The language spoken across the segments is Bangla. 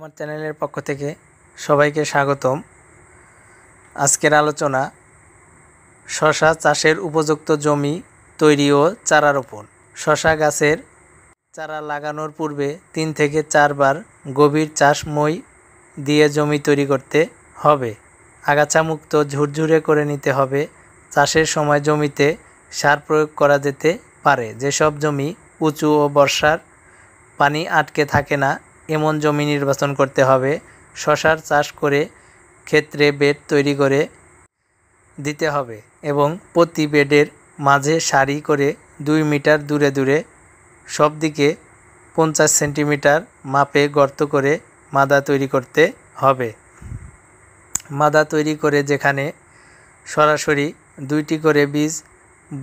আমার চ্যানেলের পক্ষ থেকে সবাইকে স্বাগতম আজকের আলোচনা শশা চাষের উপযুক্ত জমি তৈরি ও চারা রোপণ শশা গাছের চারা লাগানোর পূর্বে তিন থেকে চারবার গভীর চাষ মই দিয়ে জমি তৈরি করতে হবে আগাছামুক্ত ঝুরঝুরে করে নিতে হবে চাষের সময় জমিতে সার প্রয়োগ করা যেতে পারে যেসব জমি উঁচু ও বর্ষার পানি আটকে থাকে না এমন জমি নির্বাচন করতে হবে শশার চাষ করে ক্ষেত্রে বেড তৈরি করে দিতে হবে এবং প্রতি বেডের মাঝে সারি করে দুই মিটার দূরে দূরে সব দিকে পঞ্চাশ সেন্টিমিটার মাপে গর্ত করে মাদা তৈরি করতে হবে মাদা তৈরি করে যেখানে সরাসরি দুইটি করে বীজ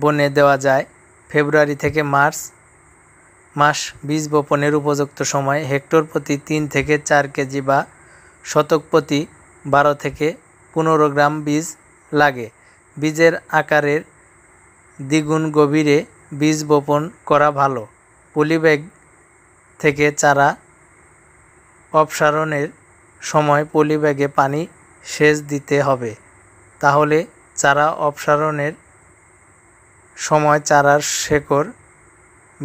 বনে দেওয়া যায় ফেব্রুয়ারি থেকে মার্চ মাস বীজ বপনের উপযুক্ত সময় হেক্টর প্রতি তিন থেকে চার কেজি বা শতক প্রতি বারো থেকে পনেরো গ্রাম বীজ লাগে বীজের আকারের দ্বিগুণ গভীরে বীজ বপন করা ভালো পলিব্যাগ থেকে চারা অপসারণের সময় পলিব্যাগে পানি সেচ দিতে হবে তাহলে চারা অপসারণের সময় চারার শেকড়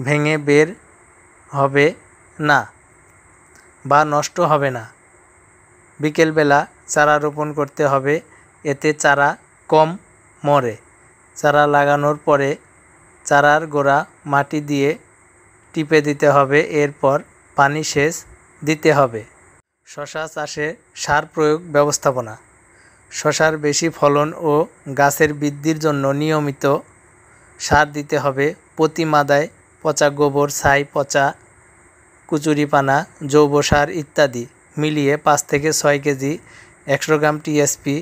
ভেঙে বের হবে না বা নষ্ট হবে না বিকেলবেলা চারা রোপণ করতে হবে এতে চারা কম মরে চারা লাগানোর পরে চারার গোড়া মাটি দিয়ে টিপে দিতে হবে এরপর পানি সেচ দিতে হবে শশা চাষে সার প্রয়োগ ব্যবস্থাপনা শশার বেশি ফলন ও গাছের বৃদ্ধির জন্য নিয়মিত সার দিতে হবে প্রতি মাদায় পচা গোবর ছাই পচা পানা জৈব সার ইত্যাদি মিলিয়ে পাঁচ থেকে ছয় কেজি একশো গ্রাম টিএসপি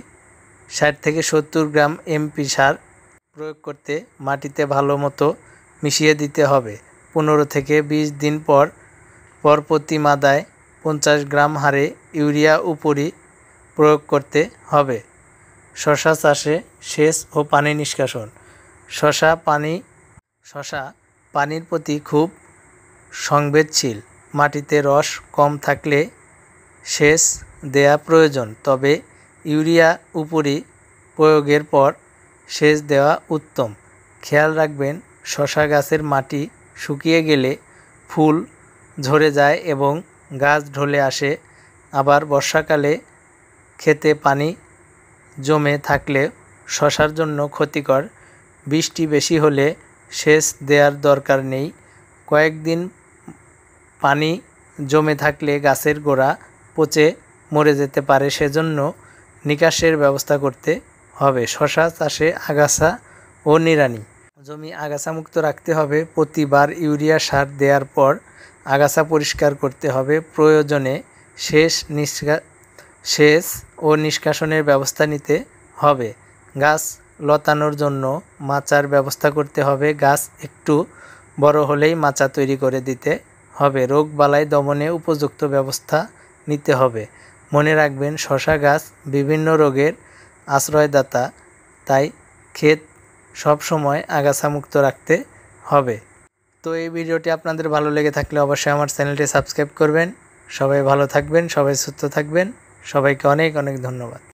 ষাট থেকে সত্তর গ্রাম এমপি সার প্রয়োগ করতে মাটিতে ভালো মতো মিশিয়ে দিতে হবে পনেরো থেকে ২০ দিন পর পর প্রতি মাদায় পঞ্চাশ গ্রাম হারে ইউরিয়া উপরি প্রয়োগ করতে হবে শশা চাষে সেচ ও পানি নিষ্কাশন শশা পানি শশা পানির প্রতি খুব সংবেদশীল মাটিতে রস কম থাকলে সেচ দেয়া প্রয়োজন তবে ইউরিয়া উপরি প্রয়োগের পর সেচ দেওয়া উত্তম খেয়াল রাখবেন শশা গাছের মাটি শুকিয়ে গেলে ফুল ঝরে যায় এবং গাছ ঢলে আসে আবার বর্ষাকালে খেতে পানি জমে থাকলে শশার জন্য ক্ষতিকর বৃষ্টি বেশি হলে সেচ দেওয়ার দরকার নেই কয়েকদিন পানি জমে থাকলে গাছের গোড়া পচে মরে যেতে পারে সেজন্য নিকাশের ব্যবস্থা করতে হবে শশা চাষে আগাছা ও নিরানি জমি আগাছামুক্ত রাখতে হবে প্রতিবার ইউরিয়া সার দেওয়ার পর আগাছা পরিষ্কার করতে হবে প্রয়োজনে শেষ নিষ্কা সেচ ও নিষ্কাশনের ব্যবস্থা নিতে হবে গাছ লতানোর জন্য মাচার ব্যবস্থা করতে হবে গাছ একটু বড় হলেই মাচা তৈরি করে দিতে হবে রোগ বালাই দমনে উপযুক্ত ব্যবস্থা নিতে হবে মনে রাখবেন শশা গাছ বিভিন্ন রোগের আশ্রয়দাতা তাই ক্ষেত সবসময় আগাছামুক্ত রাখতে হবে তো এই ভিডিওটি আপনাদের ভালো লেগে থাকলে অবশ্যই আমার চ্যানেলটি সাবস্ক্রাইব করবেন সবাই ভালো থাকবেন সবাই সুস্থ থাকবেন সবাইকে অনেক অনেক ধন্যবাদ